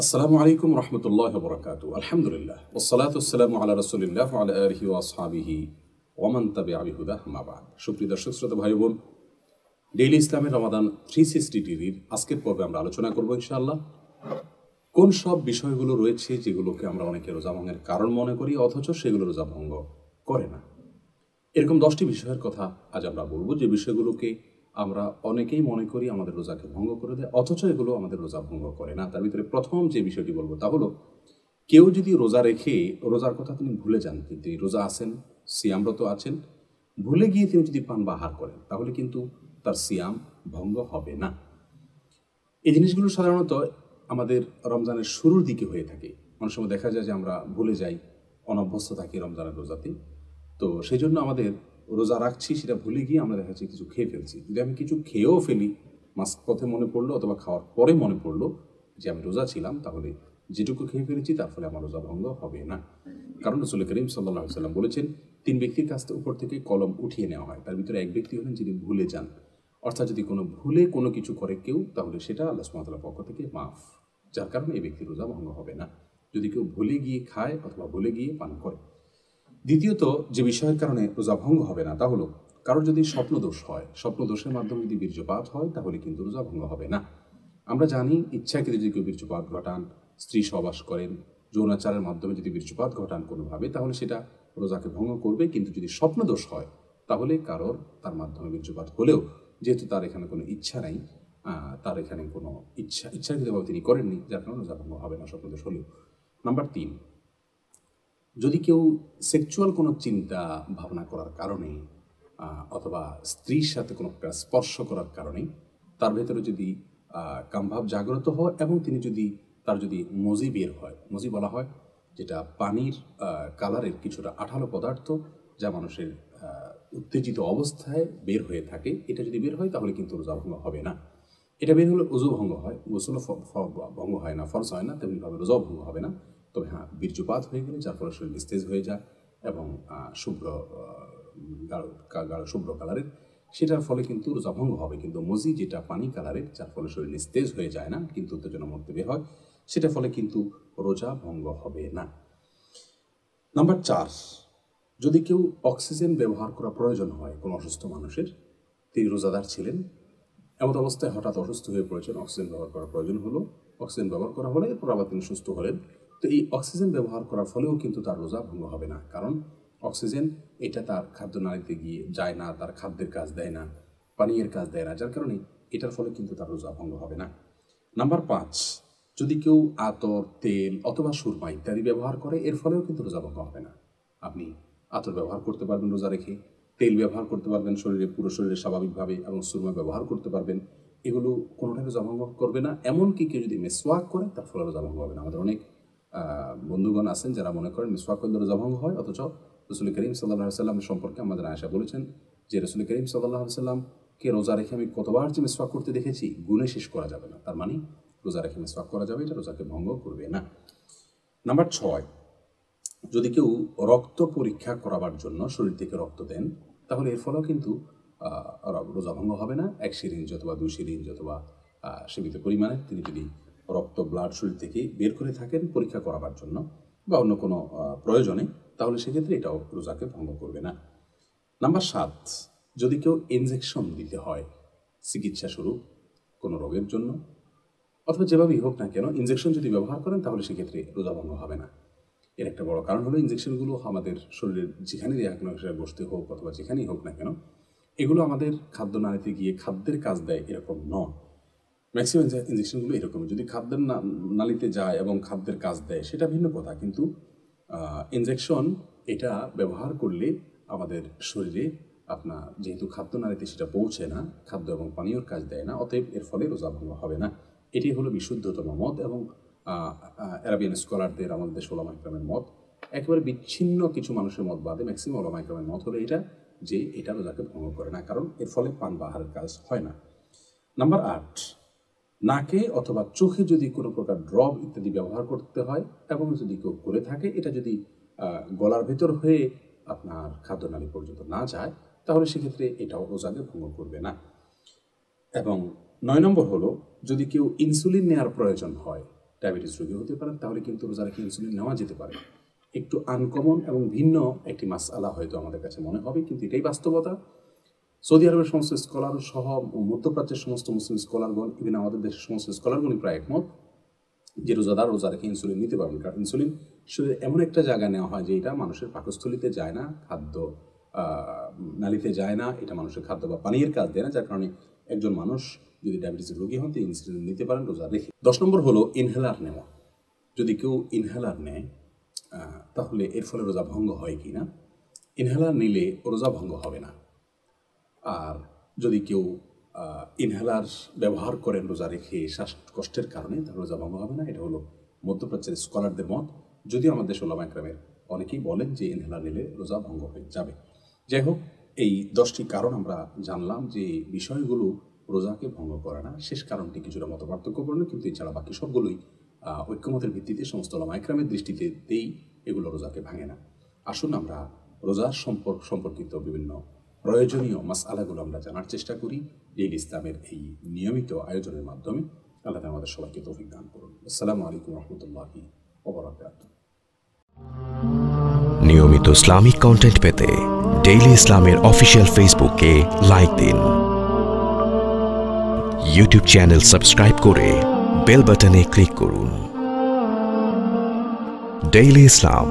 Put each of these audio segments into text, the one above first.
আসসালামু আলাইকুম রহমতুল্লাহ বরকাত আলহামদুলিল্লাহ ওসালাত আসসালামু আল্লাহ রসুলিল্লাহ আল্লাহ আলহি আসহাবিহি ওমান তাবে আবি হুদা মাবাদ সুপ্রিয় দর্শক শ্রোতা ভাই বোন ডেইলি ইসলামের রমাদান থ্রি সিক্সটি টিভির আজকের পর্বে আমরা আলোচনা করবো ইনশাআল্লাহ কোন সব বিষয়গুলো রয়েছে যেগুলোকে আমরা অনেকে রোজা ভঙ্গের কারণ মনে করি অথচ সেগুলো রোজা ভঙ্গ করে না এরকম দশটি বিষয়ের কথা আজ আমরা বলবো যে বিষয়গুলোকে আমরা অনেকেই মনে করি আমাদের রোজাকে ভঙ্গ করে দেয় অথচ এগুলো আমাদের রোজা ভঙ্গ করে না তার ভিতরে প্রথম যে বিষয়টি বলবো তা হলো কেউ যদি রোজা রেখে রোজার কথা তিনি ভুলে যান তিনি রোজা আছেন সিয়ামরত আছেন ভুলে গিয়ে তিনি যদি পান বাহার করেন তাহলে কিন্তু তার সিয়াম ভঙ্গ হবে না এই জিনিসগুলো সাধারণত আমাদের রমজানের শুরুর দিকে হয়ে থাকে অনেক সময় দেখা যায় যে আমরা ভুলে যাই অনভ্যস্ত থাকি রমজানের রোজাতে তো সেই জন্য আমাদের রোজা রাখছি সেটা ভুলে গিয়ে আমরা দেখা যাচ্ছে কিছু খেয়ে ফেলছি যদি আমি কিছু খেয়েও ফেলি মাস্ক পথে মনে পড়লো অথবা খাওয়ার পরে মনে পড়লো যে আমি রোজা ছিলাম তাহলে যেটুকু খেয়ে ফেলেছি তার ফলে আমার রোজা ভঙ্গ হবে না কারণ রসুল করিম সাল্লাহ সাল্লাম বলেছেন তিন ব্যক্তির কাছ থেকে উপর থেকে কলম উঠিয়ে নেওয়া হয় তার ভিতরে এক ব্যক্তি হলেন যিনি ভুলে যান অর্থাৎ যদি কোনো ভুলে কোনো কিছু করে কেউ তাহলে সেটা আল্লাহ সুমাতার পক্ষ থেকে মাফ যার কারণে এই ব্যক্তির রোজা ভঙ্গ হবে না যদি কেউ ভুলে গিয়ে খায় অথবা ভুলে গিয়ে পান করে দ্বিতীয়ত যে বিষয়ের কারণে রোজা ভঙ্গ হবে না তা হলো কারোর যদি স্বপ্নদোষ হয় স্বপ্নদোষের মাধ্যমে যদি বীর্যপাত হয় তাহলে কিন্তু রোজা ভঙ্গ হবে না আমরা জানি ইচ্ছাকৃত যদি কেউ বীর্যপাত ঘটান স্ত্রী সবাস করেন যৌনাচারের মাধ্যমে যদি বীর্যপাত ঘটান কোনোভাবে তাহলে সেটা রোজাকে ভঙ্গ করবে কিন্তু যদি স্বপ্নদোষ হয় তাহলে কারোর তার মাধ্যমে বীর্যপাত হলেও যেহেতু তার এখানে কোনো ইচ্ছা নেই তার এখানে কোনো ইচ্ছা ইচ্ছাকৃতভাবে তিনি করেননি যার কারণে রোজা ভঙ্গ হবে না স্বপ্নদোষ হলেও নাম্বার তিন যদি কেউ সেক্সুয়াল কোনো চিন্তা ভাবনা করার কারণে অথবা স্ত্রীর সাথে কোনো স্পর্শ করার কারণে তার ভেতরে যদি কামভাব জাগ্রত হয় এবং তিনি যদি তার যদি মজি বের হয় মজি বলা হয় যেটা পানির কালারের কিছুটা আঠালো পদার্থ যা মানুষের উত্তেজিত অবস্থায় বের হয়ে থাকে এটা যদি বের হয় তাহলে কিন্তু রোজা ভঙ্গ হবে না এটা বের হলে অজু ভঙ্গ হয় গোসলও ভঙ্গ হয় না ফরস হয় না তেমনিভাবে রোজাও ভঙ্গ হবে না তবে হ্যাঁ বীর্যপাত হয়ে গেলে যার ফলে শরীর নিস্তেজ হয়ে যায় এবং শুভ্র গাঢ় গাঢ় শুভ্র কালারের সেটার ফলে কিন্তু রোজাভঙ্গ হবে কিন্তু মজি যেটা পানি কালারের যার ফলে শরীর নিস্তেজ হয়ে যায় না কিন্তু উত্তেজনা মধ্যে বের হয় সেটা ফলে কিন্তু রোজা ভঙ্গ হবে না নাম্বার চার যদি কেউ অক্সিজেন ব্যবহার করা প্রয়োজন হয় কোনো অসুস্থ মানুষের তিনি রোজাদার ছিলেন এমন অবস্থায় হঠাৎ অসুস্থ হয়ে পড়েছেন অক্সিজেন ব্যবহার করার প্রয়োজন হলো অক্সিজেন ব্যবহার করা হলে এরপর আবার তিনি সুস্থ হলেন তো এই অক্সিজেন ব্যবহার করার ফলেও কিন্তু তার রোজা ভঙ্গ হবে না কারণ অক্সিজেন এটা তার খাদ্য নালীতে গিয়ে যায় না তার খাদ্যের কাজ দেয় না পানীয়ের কাজ দেয় না যার কারণে এটার ফলে কিন্তু তার রোজা ভঙ্গ হবে না নাম্বার পাঁচ যদি কেউ আতর তেল অথবা সুরমা ইত্যাদি ব্যবহার করে এর ফলেও কিন্তু রোজা ভঙ্গ হবে না আপনি আতর ব্যবহার করতে পারবেন রোজা রেখে তেল ব্যবহার করতে পারবেন শরীরে পুরো শরীরে স্বাভাবিকভাবে এবং সুরমা ব্যবহার করতে পারবেন এগুলো কোনোটাই রোজা ভঙ্গ করবে না এমনকি কেউ যদি মেসওয়াক করে তার ফলে রোজা ভঙ্গ হবে না আমাদের অনেক বন্ধুগণ আছেন যারা মনে করেন মিসওয়াক জভঙ্গ রোজা ভঙ্গ হয় অথচ রসুল করিম সাল্লাহ সাল্লাম সম্পর্কে আমাদের আশা বলেছেন যে রসুল করিম সাল্লাহ সাল্লামকে রোজা রেখে আমি কতবার যে মিসওয়াক করতে দেখেছি গুণে শেষ করা যাবে না তার মানে রোজা রেখে মিসওয়াক করা যাবে এটা রোজাকে ভঙ্গ করবে না নাম্বার ছয় যদি কেউ রক্ত পরীক্ষা করাবার জন্য শরীর থেকে রক্ত দেন তাহলে এর ফলেও কিন্তু রোজা ভঙ্গ হবে না এক সিরিঞ্জ অথবা দুই সিরিঞ্জ অথবা সীমিত পরিমাণে তিনি যদি রক্ত ব্লাড শরীর থেকে বের করে থাকেন পরীক্ষা করাবার জন্য বা অন্য কোনো প্রয়োজনে তাহলে সেক্ষেত্রে এটাও রোজাকে ভঙ্গ করবে না নাম্বার সাত যদি কেউ ইনজেকশন দিতে হয় চিকিৎসা স্বরূপ কোনো রোগের জন্য অথবা যেভাবেই হোক না কেন ইনজেকশন যদি ব্যবহার করেন তাহলে সেক্ষেত্রে রোজা ভঙ্গ হবে না এর একটা বড় কারণ হলো ইনজেকশনগুলো আমাদের শরীরের যেখানে দেয়া না বসতে হোক অথবা যেখানেই হোক না কেন এগুলো আমাদের খাদ্য নাড়িতে গিয়ে খাদ্যের কাজ দেয় এরকম নয় ম্যাক্সিমাম ইঞ্জেকশনগুলো এরকম যদি খাদ্যের নালিতে যায় এবং খাদ্যের কাজ দেয় সেটা ভিন্ন কথা কিন্তু ইঞ্জেকশন এটা ব্যবহার করলে আমাদের শরীরে আপনার যেহেতু খাদ্য নালিতে সেটা পৌঁছে না খাদ্য এবং পানীয়র কাজ দেয় না অতএব এর ফলে রোজা ভঙ্গ হবে না এটি হলো বিশুদ্ধতম মত এবং অ্যারাবিয়ান স্কলারদের আমাদের দেশ ওলামা ইকরামের মত একেবারে বিচ্ছিন্ন কিছু মানুষের মত বাদে ম্যাক্সিমাম ওলামা ইকরামের মত হলো এটা যে এটা রোজাকে ভঙ্গ করে না কারণ এর ফলে পান বাহারের কাজ হয় না নাম্বার আট নাকে অথবা চোখে যদি কোনো প্রকার ড্রপ ইত্যাদি ব্যবহার করতে হয় এবং যদি কেউ করে থাকে এটা যদি গলার ভেতর হয়ে আপনার খাদ্যনালী পর্যন্ত না যায় তাহলে সেক্ষেত্রে এটাও ওজাকে ভঙ্গ করবে না এবং নয় নম্বর হলো যদি কেউ ইনসুলিন নেওয়ার প্রয়োজন হয় ডায়াবেটিস রোগী হতে পারেন তাহলে কিন্তু রোজা রেখে ইনসুলিন নেওয়া যেতে পারে একটু আনকমন এবং ভিন্ন একটি মাস আলা হয়তো আমাদের কাছে মনে হবে কিন্তু এটাই বাস্তবতা সৌদি আরবের সমস্ত স্কলার সহ মধ্যপ্রাচ্যের সমস্ত মুসলিম স্কলারগণ ইভেন আমাদের দেশের সমস্ত স্কলারগণই প্রায় একমত যে রোজাদার রোজা রেখে ইনসুলিন নিতে পারবেন কারণ ইনসুলিন শরীরে এমন একটা জায়গা নেওয়া হয় যে এটা মানুষের পাকস্থলিতে যায় না খাদ্য নালিতে যায় না এটা মানুষের খাদ্য বা পানীয়ের কাজ দেয় না যার কারণে একজন মানুষ যদি ডায়াবেটিসের রোগী হন তিনি ইনসুলিন নিতে পারেন রোজা রেখে দশ নম্বর হলো ইনহেলার নেওয়া যদি কেউ ইনহেলার নেয় তাহলে এর ফলে রোজা ভঙ্গ হয় কি না ইনহেলার নিলে রোজা ভঙ্গ হবে না আর যদি কেউ ইনহেলার ব্যবহার করেন রোজা রেখে শ্বাসকষ্টের কারণে তাহলে রোজা ভঙ্গ হবে না এটা হলো মধ্যপ্রাচ্যের স্কলারদের মত যদিও আমাদের সোলামা একরামের অনেকেই বলেন যে ইনহেলার নিলে রোজা ভঙ্গ হয়ে যাবে যাই হোক এই দশটি কারণ আমরা জানলাম যে বিষয়গুলো রোজাকে ভঙ্গ করে না শেষ কারণটি কিছুটা মত পার্থক্যপূর্ণ কিন্তু এছাড়া বাকি সবগুলোই ঐক্যমতের ভিত্তিতে সমস্ত দৃষ্টিতে দেই এগুলো রোজাকে ভাঙে না আসুন আমরা রোজার সম্পর্ক সম্পর্কিত বিভিন্ন প্রয়োজনীয় মাসআলাগুলো আমরা জানার চেষ্টা করি দিন ইসলামের এই নিয়মিত আয়োজনের মাধ্যমে আল্লাহ আমাদের সবাইকে তৌফিক দান করুন আসসালামু আলাইকুম রহমতুল্লাহি নিয়মিত ইসলামিক কন্টেন্ট পেতে ডেইলি ইসলামের অফিসিয়াল ফেসবুককে লাইক দিন ইউটিউব চ্যানেল সাবস্ক্রাইব করে বেল বাটনে ক্লিক করুন daily Islam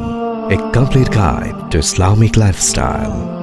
a complete guide to Islamic lifestyle